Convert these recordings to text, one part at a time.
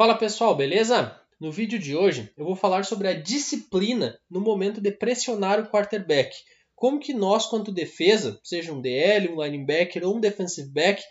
Fala pessoal, beleza? No vídeo de hoje eu vou falar sobre a disciplina no momento de pressionar o quarterback. Como que nós, quanto defesa, seja um DL, um linebacker ou um defensive back,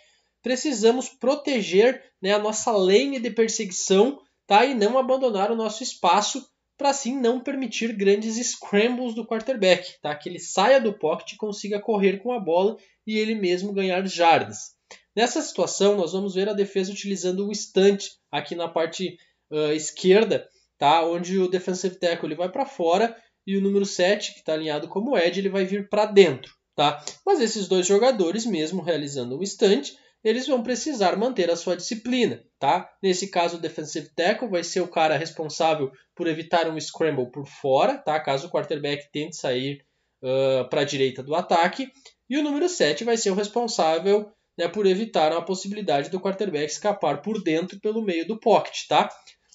precisamos proteger né, a nossa lane de perseguição tá? e não abandonar o nosso espaço para assim não permitir grandes scrambles do quarterback, tá? que ele saia do pocket e consiga correr com a bola e ele mesmo ganhar jardas. Nessa situação, nós vamos ver a defesa utilizando o estante aqui na parte uh, esquerda, tá? onde o defensive tackle ele vai para fora e o número 7, que está alinhado como edge, ele vai vir para dentro. Tá? Mas esses dois jogadores, mesmo realizando um estante, eles vão precisar manter a sua disciplina, tá? Nesse caso, o defensive tackle vai ser o cara responsável por evitar um scramble por fora, tá? Caso o quarterback tente sair uh, ah, para a direita do ataque. E o número 7 vai ser o responsável né, por evitar a possibilidade do quarterback escapar por dentro pelo meio do pocket, tá?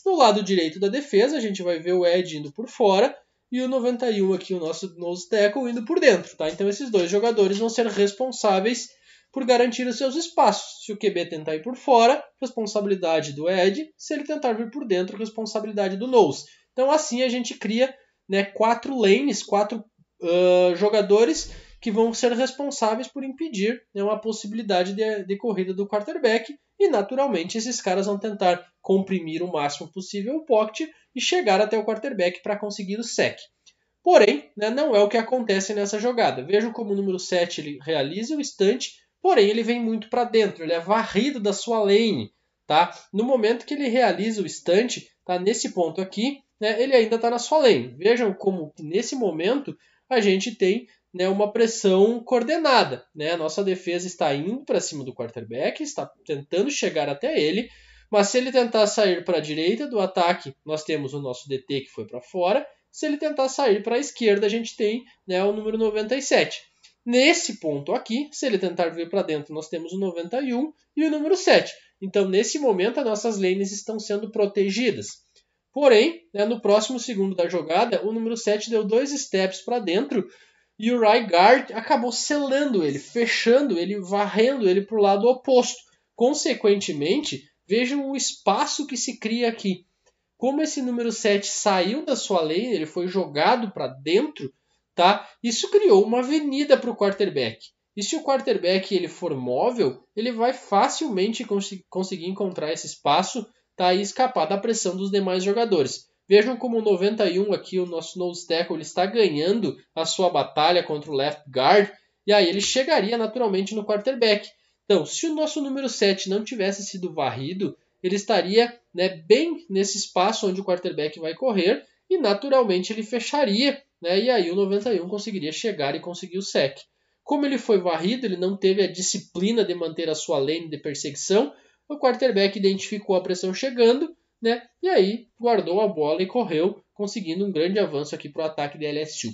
No lado direito da defesa, a gente vai ver o Ed indo por fora e o 91 aqui, o nosso nose tackle, indo por dentro, tá? Então esses dois jogadores vão ser responsáveis por garantir os seus espaços. Se o QB tentar ir por fora, responsabilidade do Ed. Se ele tentar vir por dentro, responsabilidade do nose. Então assim a gente cria né, quatro lanes, quatro uh, jogadores que vão ser responsáveis por impedir né, uma possibilidade de, de corrida do quarterback. E naturalmente esses caras vão tentar comprimir o máximo possível o pocket e chegar até o quarterback para conseguir o sec. Porém, né, não é o que acontece nessa jogada. Vejam como o número 7 ele realiza o instante, porém ele vem muito para dentro, ele é varrido da sua lane. Tá? No momento que ele realiza o instante, tá? nesse ponto aqui, né, ele ainda está na sua lane. Vejam como nesse momento a gente tem né, uma pressão coordenada. Né? A nossa defesa está indo para cima do quarterback, está tentando chegar até ele, mas se ele tentar sair para a direita do ataque, nós temos o nosso DT que foi para fora. Se ele tentar sair para a esquerda, a gente tem né, o número 97. Nesse ponto aqui, se ele tentar vir para dentro, nós temos o 91 e o número 7. Então, nesse momento, as nossas lanes estão sendo protegidas. Porém, né, no próximo segundo da jogada, o número 7 deu dois steps para dentro e o Gard acabou selando ele, fechando ele, varrendo ele para o lado oposto. Consequentemente, vejam o espaço que se cria aqui. Como esse número 7 saiu da sua lane, ele foi jogado para dentro, tá? Isso criou uma avenida para o quarterback. E se o quarterback ele for móvel, ele vai facilmente cons conseguir encontrar esse espaço tá? e escapar da pressão dos demais jogadores. Vejam como o 91 aqui, o nosso nose tackle, ele está ganhando a sua batalha contra o left guard, e aí ele chegaria naturalmente no quarterback. Então, se o nosso número 7 não tivesse sido varrido, ele estaria né, bem nesse espaço onde o quarterback vai correr, e naturalmente ele fecharia, né, e aí o 91 conseguiria chegar e conseguir o sec. Como ele foi varrido, ele não teve a disciplina de manter a sua lane de perseguição, o quarterback identificou a pressão chegando, né? E aí guardou a bola e correu, conseguindo um grande avanço aqui para o ataque da LSU.